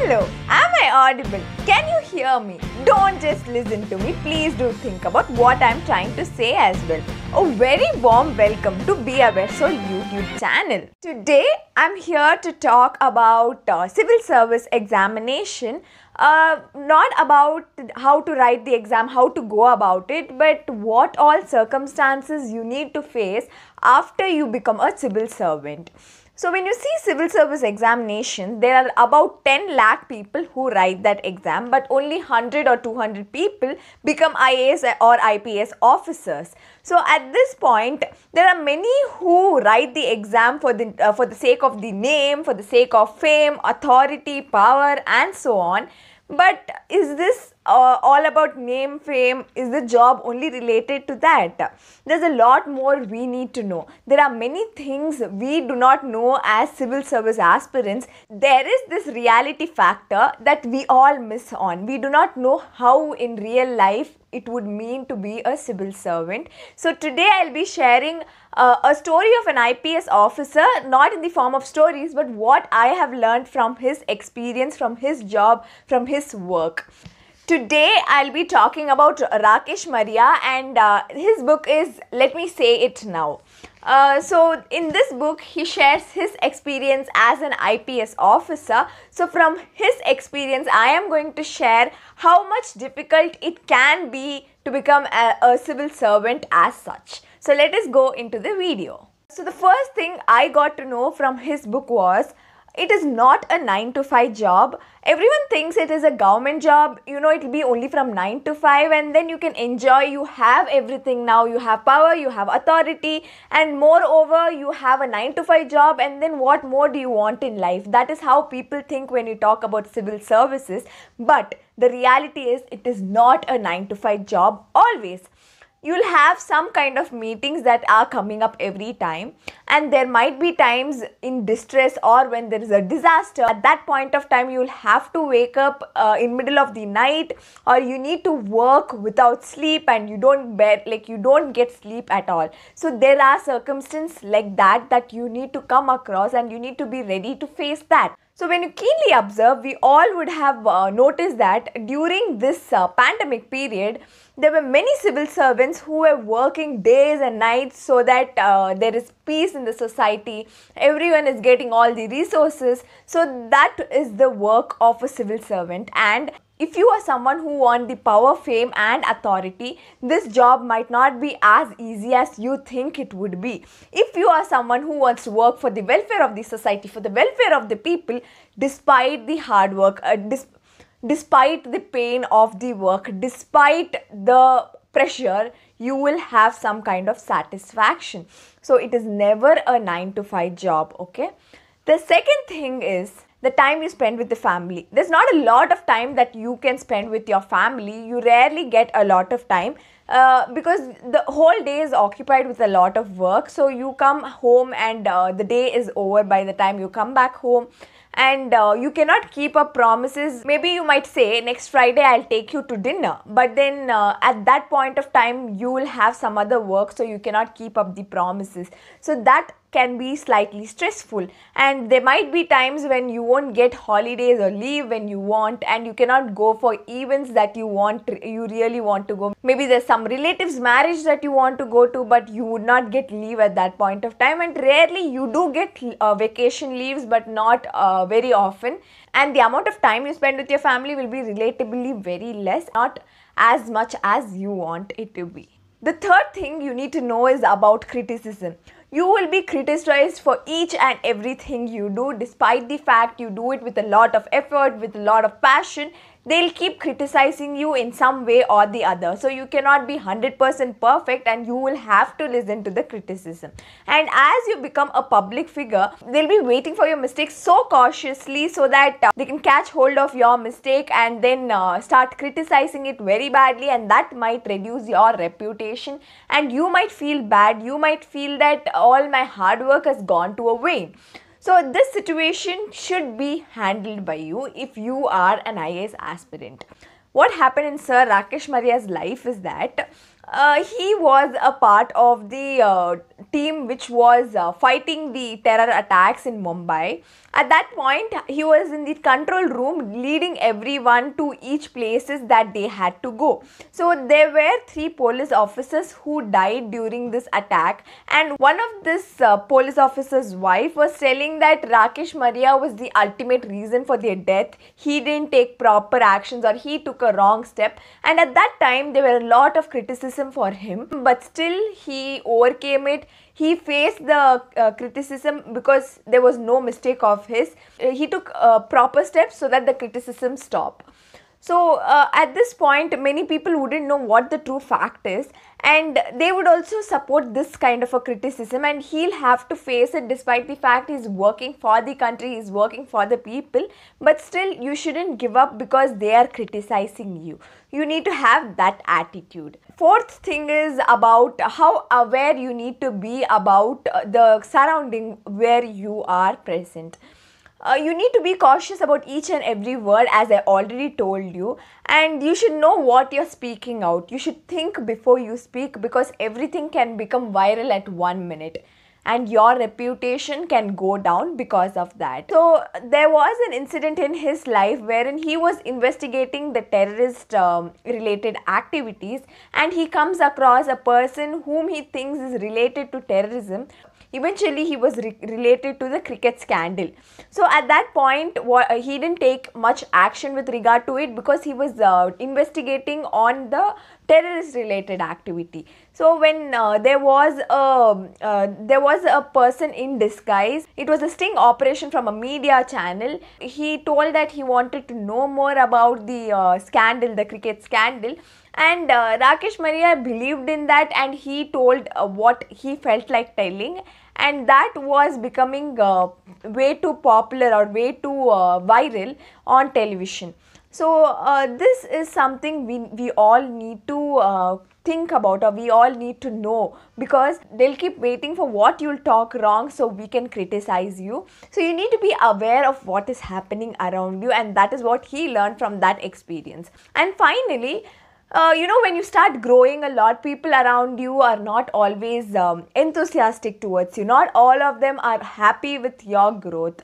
Hello, am I audible? Can you hear me? Don't just listen to me, please do think about what I'm trying to say as well. A very warm welcome to Be Aware Soul YouTube channel. Today, I'm here to talk about uh, civil service examination. Uh, not about how to write the exam, how to go about it, but what all circumstances you need to face after you become a civil servant. So when you see civil service examination, there are about 10 lakh people who write that exam, but only 100 or 200 people become IAS or IPS officers. So at this point, there are many who write the exam for the uh, for the sake of the name, for the sake of fame, authority, power, and so on. But is this uh, all about name, fame? Is the job only related to that? There's a lot more we need to know. There are many things we do not know as civil service aspirants. There is this reality factor that we all miss on. We do not know how in real life it would mean to be a civil servant. So today I'll be sharing uh, a story of an IPS officer, not in the form of stories, but what I have learned from his experience, from his job, from his work. Today, I'll be talking about Rakesh Maria, and uh, his book is Let Me Say It Now. Uh, so, in this book, he shares his experience as an IPS officer. So, from his experience, I am going to share how much difficult it can be to become a, a civil servant as such. So, let us go into the video. So, the first thing I got to know from his book was it is not a 9 to 5 job everyone thinks it is a government job you know it'll be only from 9 to 5 and then you can enjoy you have everything now you have power you have authority and moreover you have a 9 to 5 job and then what more do you want in life that is how people think when you talk about civil services but the reality is it is not a 9 to 5 job always you'll have some kind of meetings that are coming up every time and there might be times in distress or when there is a disaster at that point of time you'll have to wake up uh, in middle of the night or you need to work without sleep and you don't bed like you don't get sleep at all so there are circumstances like that that you need to come across and you need to be ready to face that so when you keenly observe we all would have uh, noticed that during this uh, pandemic period there were many civil servants who were working days and nights so that uh, there is peace in the society. Everyone is getting all the resources. So that is the work of a civil servant. And if you are someone who wants the power, fame, and authority, this job might not be as easy as you think it would be. If you are someone who wants to work for the welfare of the society, for the welfare of the people, despite the hard work, uh, despite the pain of the work, despite the pressure, you will have some kind of satisfaction. So it is never a 9 to 5 job, okay? The second thing is the time you spend with the family. There's not a lot of time that you can spend with your family. You rarely get a lot of time uh, because the whole day is occupied with a lot of work. So you come home and uh, the day is over by the time you come back home and uh, you cannot keep up promises. Maybe you might say, next Friday I'll take you to dinner, but then uh, at that point of time, you will have some other work, so you cannot keep up the promises. So that can be slightly stressful and there might be times when you won't get holidays or leave when you want and you cannot go for events that you want you really want to go maybe there's some relatives marriage that you want to go to but you would not get leave at that point of time and rarely you do get uh, vacation leaves but not uh, very often and the amount of time you spend with your family will be relatively very less not as much as you want it to be the third thing you need to know is about criticism you will be criticized for each and everything you do, despite the fact you do it with a lot of effort, with a lot of passion they'll keep criticizing you in some way or the other. So you cannot be 100% perfect and you will have to listen to the criticism. And as you become a public figure, they'll be waiting for your mistakes so cautiously so that uh, they can catch hold of your mistake and then uh, start criticizing it very badly and that might reduce your reputation and you might feel bad. You might feel that all my hard work has gone to a waste. So this situation should be handled by you if you are an IAS aspirant. What happened in Sir Rakesh Maria's life is that uh, he was a part of the uh, team which was uh, fighting the terror attacks in Mumbai. At that point, he was in the control room leading everyone to each places that they had to go. So there were three police officers who died during this attack and one of this uh, police officer's wife was telling that Rakesh Maria was the ultimate reason for their death. He didn't take proper actions or he took a wrong step and at that time there were a lot of criticism for him but still he overcame it he faced the uh, criticism because there was no mistake of his. Uh, he took uh, proper steps so that the criticism stopped. So, uh, at this point, many people wouldn't know what the true fact is, and they would also support this kind of a criticism and he'll have to face it despite the fact he's working for the country he's working for the people but still you shouldn't give up because they are criticizing you you need to have that attitude fourth thing is about how aware you need to be about uh, the surrounding where you are present uh, you need to be cautious about each and every word as i already told you and you should know what you're speaking out you should think before you speak because everything can become viral at one minute and your reputation can go down because of that. So, there was an incident in his life wherein he was investigating the terrorist um, related activities and he comes across a person whom he thinks is related to terrorism. Eventually, he was re- related to the cricket scandal. So, at that point, uh, he didn't take much action with regard to it because he was uh, investigating on the terrorist related activity. So when uh, there was a uh, there was a person in disguise, it was a sting operation from a media channel. He told that he wanted to know more about the uh, scandal, the cricket scandal, and uh, Rakesh Maria believed in that, and he told uh, what he felt like telling, and that was becoming uh, way too popular or way too viral on television. So uh, this is something we, we all need to uh, think about or we all need to know because they'll keep waiting for what you'll talk wrong so we can criticize you. So you need to be aware of what is happening around you and that is what he learned from that experience. And finally, uh, you know, when you start growing a lot, people around you are not always um, enthusiastic towards you. Not all of them are happy with your growth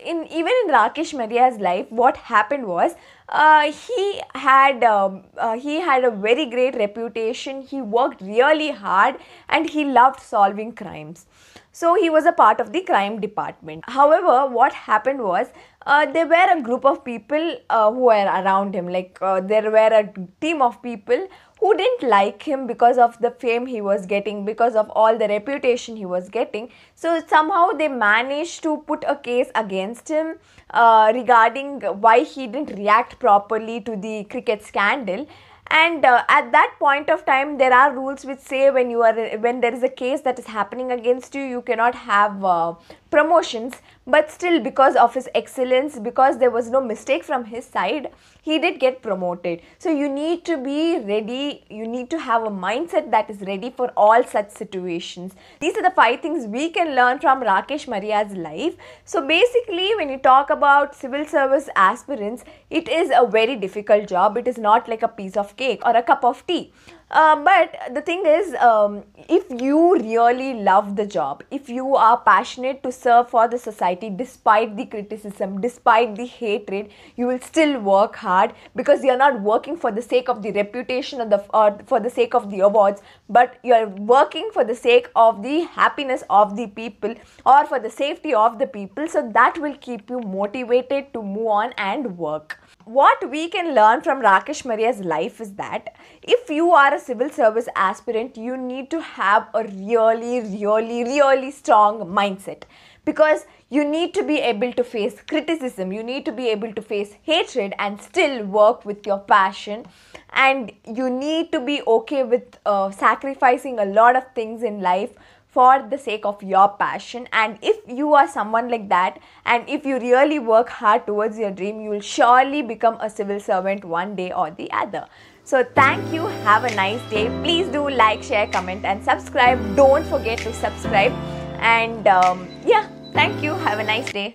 in even in Rakesh Maria's life, what happened was uh, he had um, uh, he had a very great reputation. He worked really hard, and he loved solving crimes. So he was a part of the crime department. However, what happened was uh, there were a group of people uh, who were around him. Like uh, there were a team of people who didn't like him because of the fame he was getting, because of all the reputation he was getting. So somehow they managed to put a case against him uh, regarding why he didn't react properly to the cricket scandal and uh, at that point of time there are rules which say when you are when there is a case that is happening against you you cannot have uh, promotions, but still, because of his excellence, because there was no mistake from his side, he did get promoted. So, you need to be ready, you need to have a mindset that is ready for all such situations. These are the five things we can learn from Rakesh Maria's life. So, basically, when you talk about civil service aspirants, it is a very difficult job, it is not like a piece of cake or a cup of tea. Uh, but the thing is, um, if you really love the job, if you are passionate to serve for the society despite the criticism, despite the hatred, you will still work hard because you're not working for the sake of the reputation or, the, or for the sake of the awards, but you're working for the sake of the happiness of the people or for the safety of the people. So that will keep you motivated to move on and work what we can learn from Rakesh Maria's life is that if you are a civil service aspirant, you need to have a really, really, really strong mindset because you need to be able to face criticism, you need to be able to face hatred and still work with your passion, and you need to be okay with uh, sacrificing a lot of things in life for the sake of your passion and if you are someone like that and if you really work hard towards your dream you will surely become a civil servant one day or the other so thank you have a nice day please do like share comment and subscribe don't forget to subscribe and um, yeah thank you have a nice day